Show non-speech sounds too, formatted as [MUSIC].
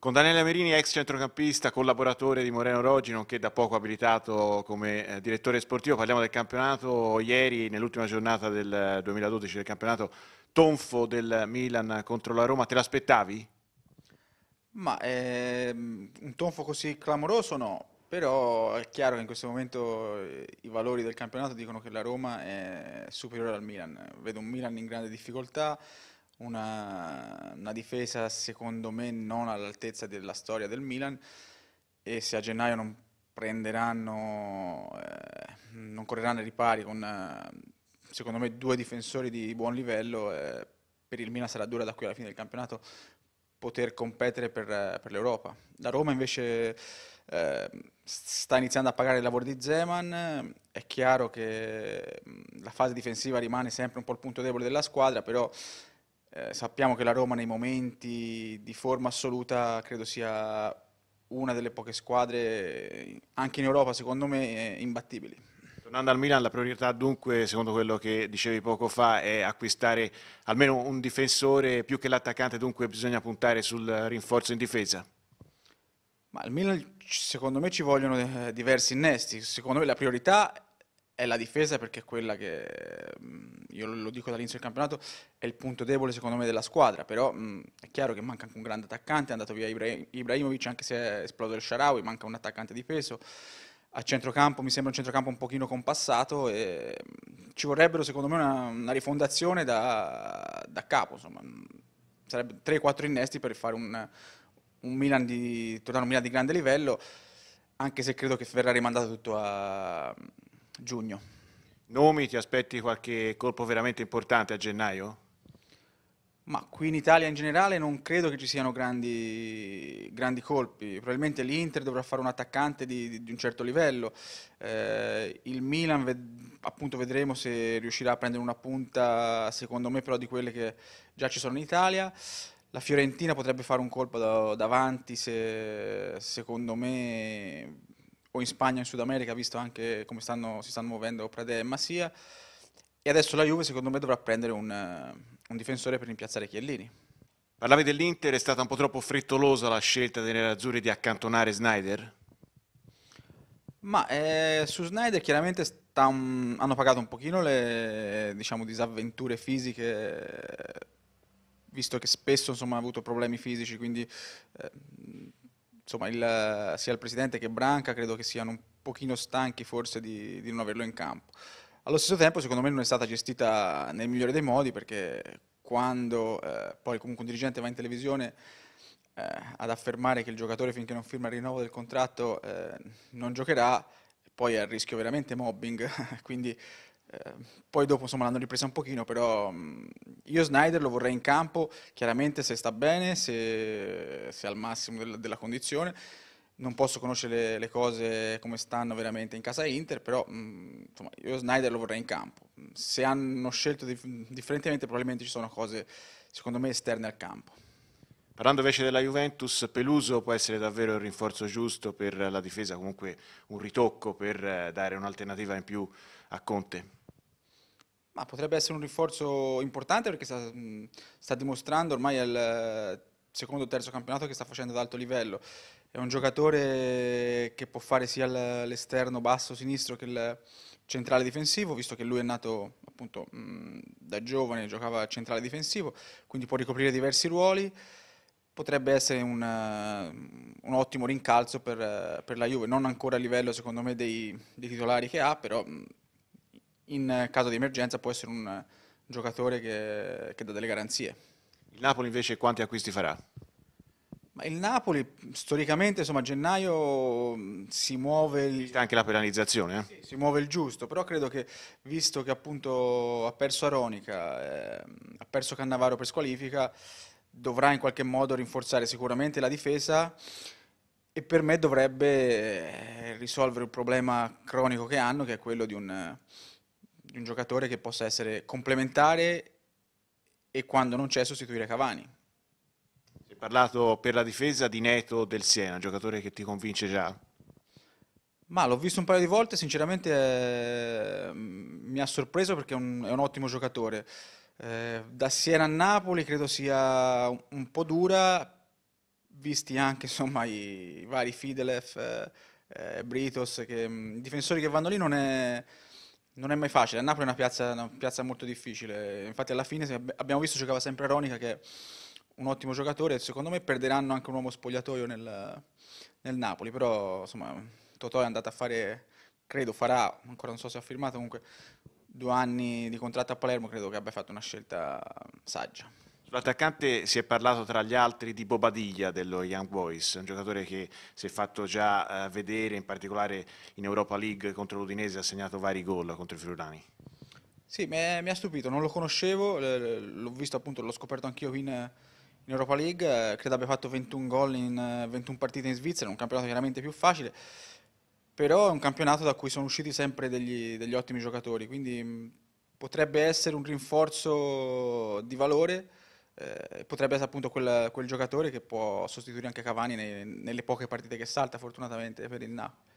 Con Daniele Merini, ex centrocampista, collaboratore di Moreno Roggi, nonché da poco abilitato come eh, direttore sportivo, parliamo del campionato. Ieri, nell'ultima giornata del 2012 eh, del campionato, tonfo del Milan contro la Roma, te l'aspettavi? Ma eh, un tonfo così clamoroso no, però è chiaro che in questo momento eh, i valori del campionato dicono che la Roma è superiore al Milan. Vedo un Milan in grande difficoltà, una, una difesa secondo me non all'altezza della storia del Milan e se a gennaio non prenderanno, eh, non correranno ai ripari con eh, secondo me due difensori di buon livello, eh, per il Milan sarà dura da qui alla fine del campionato poter competere per, eh, per l'Europa. La Roma invece eh, sta iniziando a pagare il lavoro di Zeman, è chiaro che mm, la fase difensiva rimane sempre un po' il punto debole della squadra, però eh, sappiamo che la Roma nei momenti di forma assoluta credo sia una delle poche squadre, anche in Europa secondo me, eh, imbattibili. Tornando al Milan, la priorità dunque, secondo quello che dicevi poco fa, è acquistare almeno un difensore più che l'attaccante, dunque bisogna puntare sul rinforzo in difesa? Ma al Milan secondo me ci vogliono eh, diversi innesti, secondo me la priorità è la difesa perché è quella che, mm, io lo dico dall'inizio del campionato, è il punto debole secondo me della squadra, però mh, mm, è chiaro che manca anche un grande attaccante, è andato via Ibrahimovic anche se è esploso il Sharawi, manca un attaccante difeso, a centrocampo mi sembra un centrocampo un pochino compassato e mm, ci vorrebbero secondo me una, una rifondazione da, da, capo, insomma, sarebbe 3-4 innesti per fare un, un Milan di, tornare un Milan di grande livello, anche se credo che verrà rimandato tutto a giugno. Nomi, ti aspetti qualche colpo veramente importante a gennaio? Ma qui in Italia in generale non credo che ci siano grandi, grandi colpi, probabilmente l'Inter dovrà fare un attaccante di, di un certo livello, eh, il Milan ved- appunto vedremo se riuscirà a prendere una punta, secondo me però di quelle che già ci sono in Italia, la Fiorentina potrebbe fare un colpo da- davanti se secondo me o in Spagna o in Sud America, visto anche come stanno, si stanno muovendo Prade e Massia. E adesso la Juve secondo me dovrà prendere un, un difensore per rimpiazzare Chiellini. Parlavi dell'Inter, è stata un po' troppo frettolosa la scelta dei nerazzurri di accantonare Snyder? Ma eh, su Snyder chiaramente sta, um, hanno pagato un pochino le diciamo, disavventure fisiche, visto che spesso insomma, ha avuto problemi fisici, quindi eh, insomma, il, sia il presidente che Branca credo che siano un pochino stanchi forse di, di non averlo in campo. Allo stesso tempo, secondo me, non è stata gestita nel migliore dei modi perché quando eh, poi comunque un dirigente va in televisione eh, ad affermare che il giocatore finché non firma il rinnovo del contratto eh, non giocherà, poi è a rischio veramente mobbing, [LAUGHS] quindi eh, poi dopo insomma l'hanno ripresa un pochino, però mm, io Snyder lo vorrei in campo, chiaramente se sta bene, se, se è al massimo del, della condizione. Non posso conoscere le cose come stanno veramente in casa Inter, però mm, insomma, io Snyder lo vorrei in campo. Se hanno scelto dif- differentemente probabilmente ci sono cose secondo me esterne al campo. Parlando invece della Juventus, Peluso può essere davvero il rinforzo giusto per la difesa, comunque un ritocco per eh, dare un'alternativa in più a Conte. Ma potrebbe essere un rinforzo importante perché sta, sta dimostrando ormai al eh, secondo o terzo campionato che sta facendo ad alto livello. È un giocatore che può fare sia l'esterno basso sinistro che il centrale difensivo, visto che lui è nato appunto da giovane, giocava centrale difensivo, quindi può ricoprire diversi ruoli. Potrebbe essere un, un ottimo rincalzo per, per, la Juve, non ancora a livello secondo me dei, dei titolari che ha, però in caso di emergenza può essere un eh, giocatore che, che dà delle garanzie. Il Napoli invece quanti acquisti farà? il Napoli storicamente insomma, a gennaio mm, si muove il... anche la penalizzazione eh? sì, si muove il giusto però credo che visto che appunto ha perso Aronica eh, ha perso Cannavaro per squalifica dovrà in qualche modo rinforzare sicuramente la difesa e per me dovrebbe eh, risolvere un problema cronico che hanno che è quello di un di un giocatore che possa essere complementare e quando non c'è sostituire Cavani. Si è parlato per la difesa di Neto del Siena, giocatore che ti convince già? Ma l'ho visto un paio di volte, sinceramente eh, mi ha sorpreso perché è un, è un ottimo giocatore. Eh, da Siena a Napoli credo sia un, un po' dura, visti anche insomma, i, i, vari Fidelef, eh, eh Britos, che, mm, difensori che vanno lì non è non è mai facile, a Napoli è una piazza, una piazza molto difficile, infatti alla fine abbiamo visto giocava sempre Ronica che è un ottimo giocatore, secondo me perderanno anche un uomo spogliatoio nel, nel Napoli, però insomma Totò è andato a fare, credo farà, ancora non so se ha firmato comunque, due anni di contratto a Palermo, credo che abbia fatto una scelta saggia. L'attaccante si è parlato tra gli altri di Bobadilla dello Young Boys, un giocatore che si è fatto già eh, vedere, in particolare in Europa League contro l'Udinese ha segnato vari gol contro i friulani. Sì, mi, ha stupito, non lo conoscevo, l'ho visto appunto, l'ho scoperto anch'io in, in Europa League, eh, credo abbia fatto 21 gol in 21 eh, partite in Svizzera, un campionato chiaramente più facile, però è un campionato da cui sono usciti sempre degli, degli ottimi giocatori, quindi potrebbe essere un rinforzo di valore eh, potrebbe essere appunto quel, quel, giocatore che può sostituire anche Cavani nei, nelle poche partite che salta fortunatamente per il Napoli.